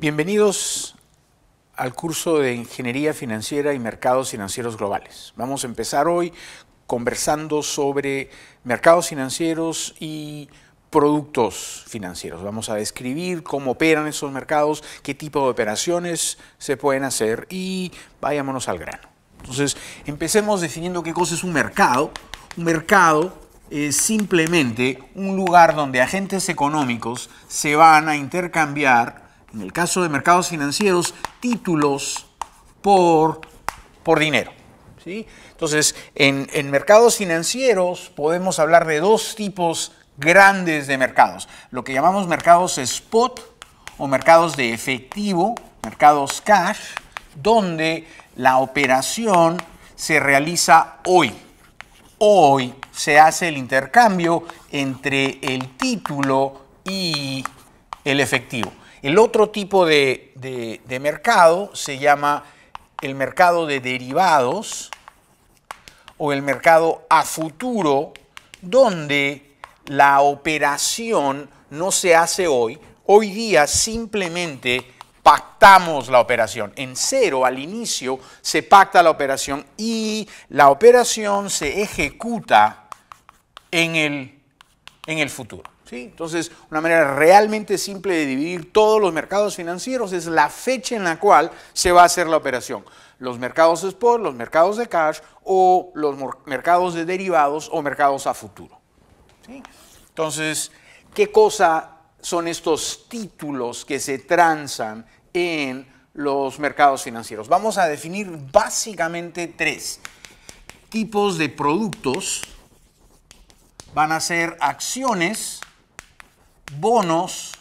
Bienvenidos al curso de Ingeniería Financiera y Mercados Financieros Globales. Vamos a empezar hoy conversando sobre mercados financieros y productos financieros. Vamos a describir cómo operan esos mercados, qué tipo de operaciones se pueden hacer y vayámonos al grano. Entonces, empecemos definiendo qué cosa es un mercado. Un mercado es simplemente un lugar donde agentes económicos se van a intercambiar en el caso de mercados financieros, títulos por, por dinero. Entonces, en mercados financieros podemos hablar de dos tipos grandes de mercados, lo que llamamos mercados spot o mercados de efectivo, mercados cash, donde la operación se realiza hoy. Hoy se hace el intercambio entre el título y el efectivo. El otro tipo de, mercado se llama el mercado de derivados o el mercado a futuro, donde la operación no se hace hoy. Hoy día simplemente pactamos la operación. En cero, al inicio, se pacta la operación y la operación se ejecuta en el futuro. Entonces, una manera realmente simple de dividir todos los mercados financieros es la fecha en la cual se va a hacer la operación. Los mercados de spot, los mercados de cash o los mercados de derivados o mercados a futuro. Entonces, ¿qué cosa son estos títulos que se transan en los mercados financieros? Vamos a definir básicamente tres tipos de productos. Van a ser acciones, bonos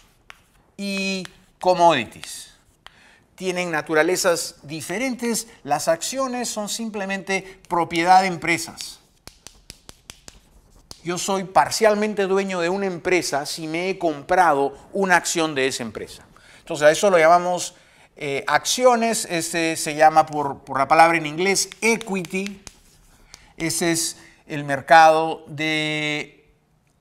y commodities. Tienen naturalezas diferentes, las acciones son simplemente propiedad de empresas. Yo soy parcialmente dueño de una empresa si me he comprado una acción de esa empresa. Entonces a eso lo llamamos eh, acciones, este se llama por, por la palabra en inglés equity, ese es el mercado de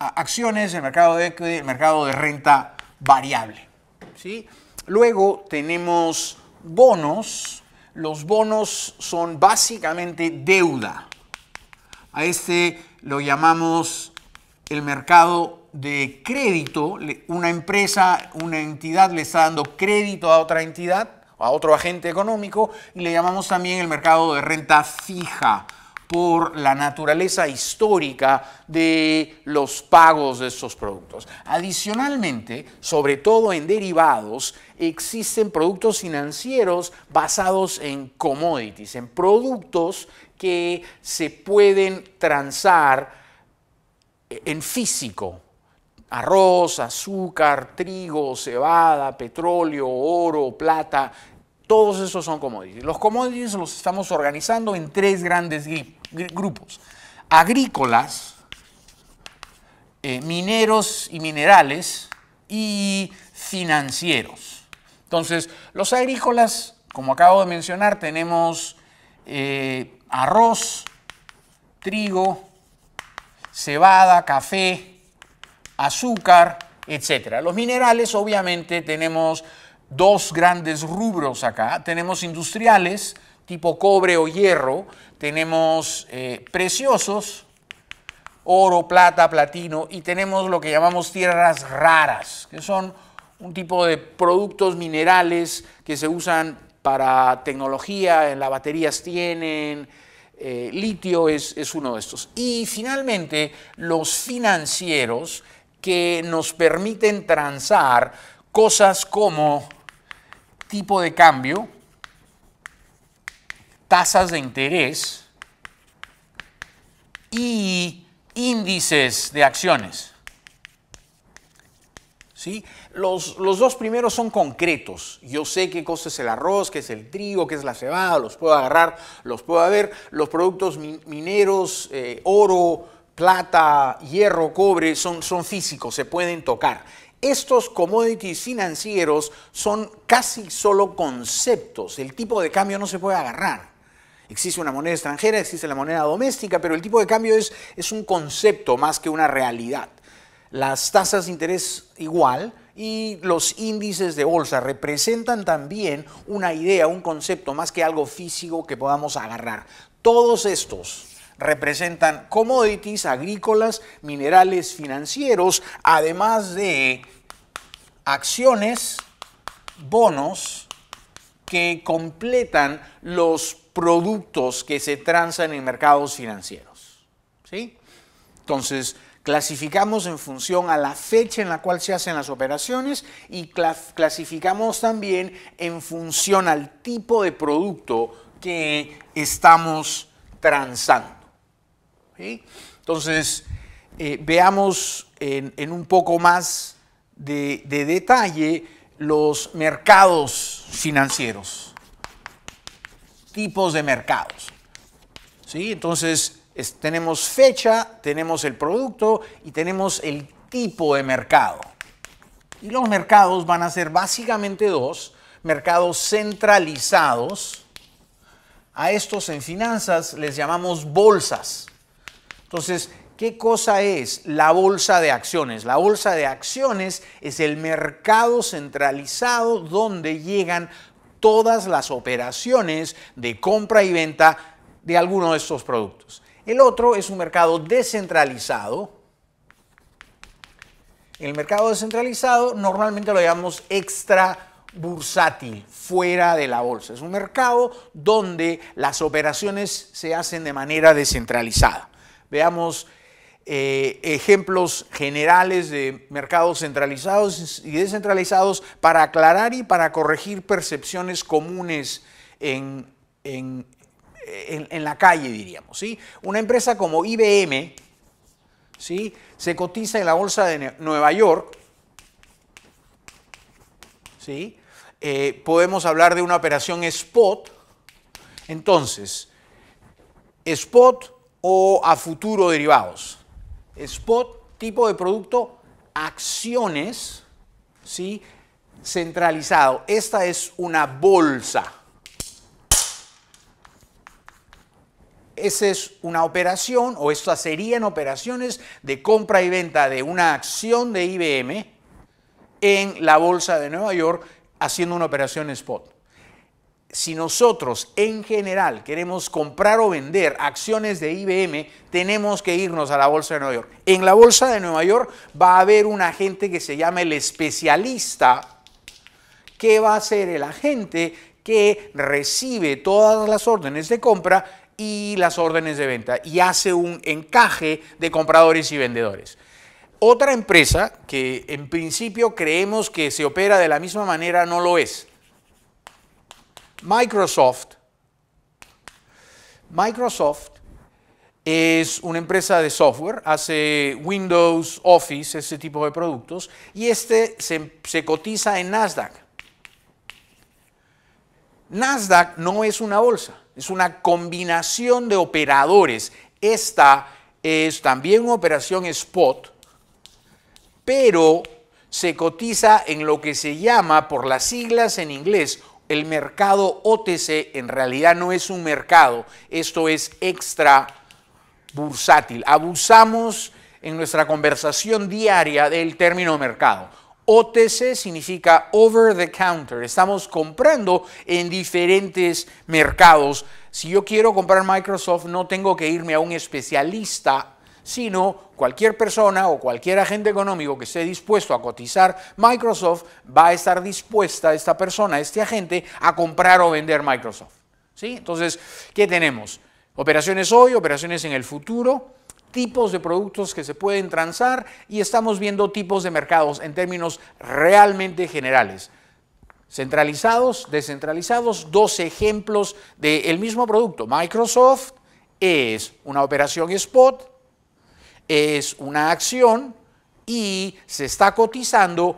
acciones, el mercado de el mercado de renta variable. ¿sí? Luego tenemos bonos. Los bonos son básicamente deuda. A este lo llamamos el mercado de crédito. Una empresa, una entidad le está dando crédito a otra entidad, a otro agente económico, y le llamamos también el mercado de renta fija por la naturaleza histórica de los pagos de estos productos. Adicionalmente, sobre todo en derivados, existen productos financieros basados en commodities, en productos que se pueden transar en físico, arroz, azúcar, trigo, cebada, petróleo, oro, plata, todos esos son commodities. Los commodities los estamos organizando en tres grandes grupos, agrícolas, eh, mineros y minerales y financieros. Entonces, los agrícolas, como acabo de mencionar, tenemos eh, arroz, trigo, cebada, café, azúcar, etc. Los minerales, obviamente, tenemos dos grandes rubros acá. Tenemos industriales, tipo cobre o hierro, tenemos eh, preciosos, oro, plata, platino, y tenemos lo que llamamos tierras raras, que son un tipo de productos minerales que se usan para tecnología, en las baterías tienen, eh, litio es, es uno de estos. Y finalmente, los financieros que nos permiten transar cosas como tipo de cambio, tasas de interés y índices de acciones. ¿Sí? Los, dos primeros son concretos. Yo sé qué cosa es el arroz, qué es el trigo, qué es la cebada, los puedo agarrar, los puedo ver. Los productos mineros, eh, oro, plata, hierro, cobre, son, son físicos, se pueden tocar. Estos commodities financieros son casi solo conceptos. El tipo de cambio no se puede agarrar. Existe una moneda extranjera, existe la moneda doméstica, pero el tipo de cambio es, es un concepto más que una realidad. Las tasas de interés igual, y los índices de bolsa representan también una idea, un concepto, más que algo físico que podamos agarrar. Todos estos representan commodities agrícolas, minerales, financieros, además de acciones, bonos que completan los productos que se transan en mercados financieros. Entonces, clasificamos en función a la fecha en la cual se hacen las operaciones y clasificamos también en función al tipo de producto que estamos transando. Entonces, eh, veamos en, un poco más de detalle los mercados financieros tipos de mercados. ¿Sí? Entonces, tenemos fecha, tenemos el producto y tenemos el tipo de mercado. Y los mercados van a ser básicamente dos, mercados centralizados. A estos en finanzas les llamamos bolsas. Entonces, ¿qué cosa es la bolsa de acciones? La bolsa de acciones es el mercado centralizado donde llegan todas las operaciones de compra y venta de alguno de estos productos. El otro es un mercado descentralizado. El mercado descentralizado normalmente lo llamamos extra bursátil, fuera de la bolsa. Es un mercado donde las operaciones se hacen de manera descentralizada. Veamos eh, ejemplos generales de mercados centralizados y descentralizados para aclarar y para corregir percepciones comunes en, la calle, diríamos. ¿sí? Una empresa como IBM ¿sí? se cotiza en la bolsa de Nueva York. ¿sí? Eh, podemos hablar de una operación spot. Entonces, spot o a futuro derivados. Spot, tipo de producto, acciones, ¿sí? Centralizado. Esta es una bolsa. Esa es una operación o estas serían operaciones de compra y venta de una acción de IBM en la bolsa de Nueva York haciendo una operación spot si nosotros en general queremos comprar o vender acciones de IBM, tenemos que irnos a la Bolsa de Nueva York. En la Bolsa de Nueva York va a haber un agente que se llama el especialista, que va a ser el agente que recibe todas las órdenes de compra y las órdenes de venta y hace un encaje de compradores y vendedores. Otra empresa que en principio creemos que se opera de la misma manera no lo es. Microsoft. Microsoft es una empresa de software, hace Windows, Office, ese tipo de productos, y este se, se, cotiza en Nasdaq. Nasdaq no es una bolsa, es una combinación de operadores. Esta es también una operación spot, pero se cotiza en lo que se llama, por las siglas en inglés, el mercado OTC en realidad no es un mercado, esto es extra bursátil. Abusamos en nuestra conversación diaria del término mercado. OTC significa over the counter. Estamos comprando en diferentes mercados. Si yo quiero comprar Microsoft, no tengo que irme a un especialista sino cualquier persona o cualquier agente económico que esté dispuesto a cotizar Microsoft va a estar dispuesta esta persona, este agente, a comprar o vender Microsoft. ¿sí? Entonces, ¿qué tenemos? Operaciones hoy, operaciones en el futuro, tipos de productos que se pueden transar y estamos viendo tipos de mercados en términos realmente generales. Centralizados, descentralizados, dos ejemplos del mismo producto. Microsoft es una operación spot, es una acción y se está cotizando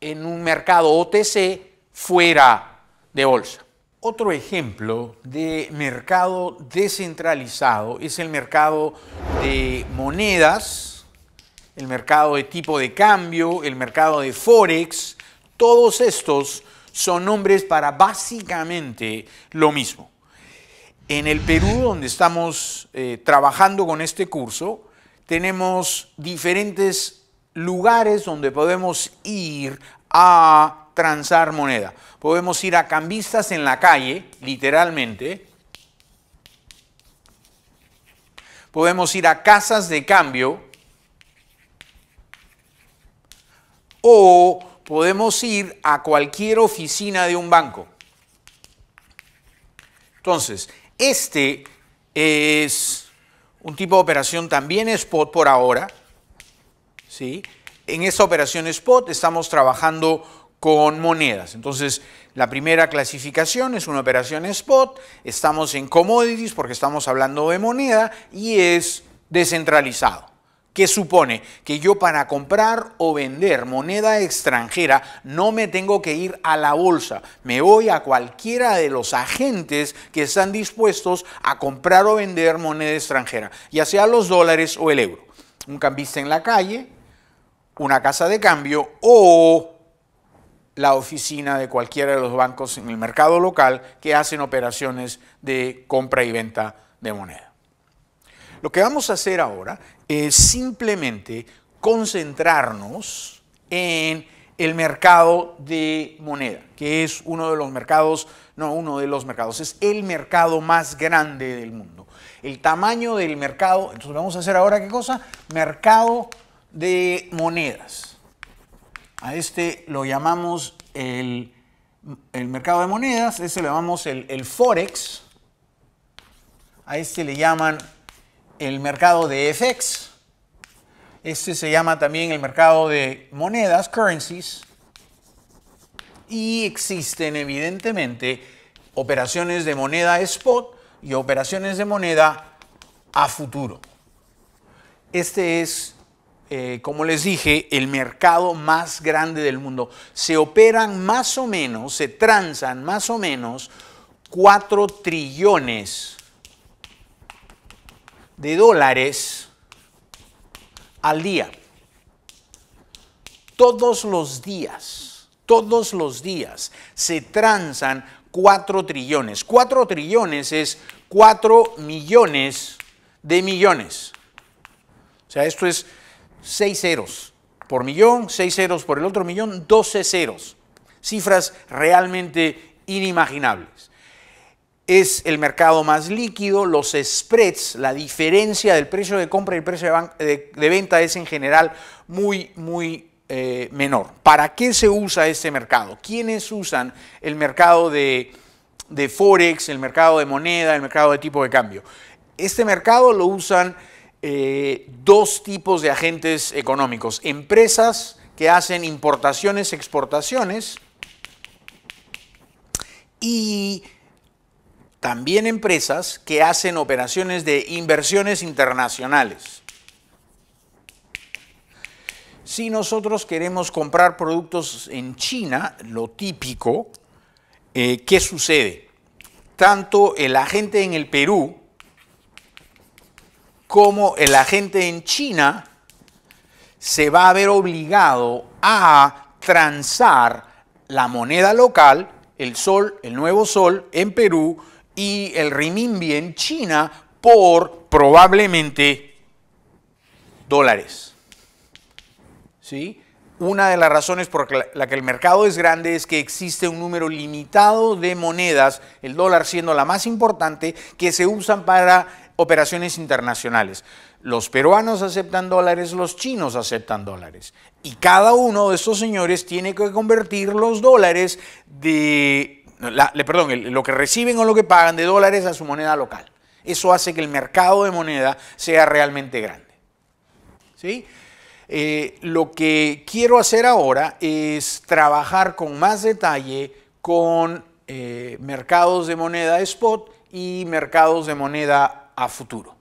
en un mercado OTC fuera de bolsa. Otro ejemplo de mercado descentralizado es el mercado de monedas, el mercado de tipo de cambio, el mercado de forex. Todos estos son nombres para básicamente lo mismo. En el Perú, donde estamos eh, trabajando con este curso, tenemos diferentes lugares donde podemos ir a transar moneda. Podemos ir a cambistas en la calle, literalmente. Podemos ir a casas de cambio. O podemos ir a cualquier oficina de un banco. Entonces, este es un tipo de operación también spot por ahora. ¿sí? En esta operación spot estamos trabajando con monedas. Entonces, la primera clasificación es una operación spot, estamos en commodities porque estamos hablando de moneda y es descentralizado que supone que yo para comprar o vender moneda extranjera no me tengo que ir a la bolsa, me voy a cualquiera de los agentes que están dispuestos a comprar o vender moneda extranjera, ya sea los dólares o el euro. Un cambista en la calle, una casa de cambio o la oficina de cualquiera de los bancos en el mercado local que hacen operaciones de compra y venta de moneda. Lo que vamos a hacer ahora es simplemente concentrarnos en el mercado de moneda, que es uno de los mercados, no uno de los mercados, es el mercado más grande del mundo. El tamaño del mercado, entonces vamos a hacer ahora qué cosa? Mercado de monedas. A este lo llamamos el, mercado de monedas, a este le llamamos el, el Forex, a este le llaman el mercado de FX. Este se llama también el mercado de monedas, currencies. Y existen evidentemente operaciones de moneda spot y operaciones de moneda a futuro. Este es, eh, como les dije, el mercado más grande del mundo. Se operan más o menos, se transan más o menos 4 trillones de dólares al día. Todos los días, todos los días se transan 4 trillones. 4 trillones es 4 millones de millones. O sea, esto es 6 ceros por millón, 6 ceros por el otro millón, 12 ceros. Cifras realmente inimaginables es el mercado más líquido, los spreads, la diferencia del precio de compra y el precio de, venta es en general muy, muy eh, menor. ¿Para qué se usa este mercado? ¿Quiénes usan el mercado de, Forex, el mercado de moneda, el mercado de tipo de cambio? Este mercado lo usan eh, dos tipos de agentes económicos, empresas que hacen importaciones, exportaciones y también empresas que hacen operaciones de inversiones internacionales. Si nosotros queremos comprar productos en China, lo típico, eh, ¿qué sucede? Tanto el agente en el Perú como el agente en China se va a ver obligado a transar la moneda local, el sol, el nuevo sol, en Perú, y el renminbi en China por probablemente dólares. ¿Sí? Una de las razones por la que el mercado es grande es que existe un número limitado de monedas, el dólar siendo la más importante, que se usan para operaciones internacionales. Los peruanos aceptan dólares, los chinos aceptan dólares. Y cada uno de estos señores tiene que convertir los dólares de perdón, lo que reciben o lo que pagan de dólares a su moneda local. Eso hace que el mercado de moneda sea realmente grande. ¿Sí? Eh, lo que quiero hacer ahora es trabajar con más detalle con eh, mercados de moneda spot y mercados de moneda a futuro.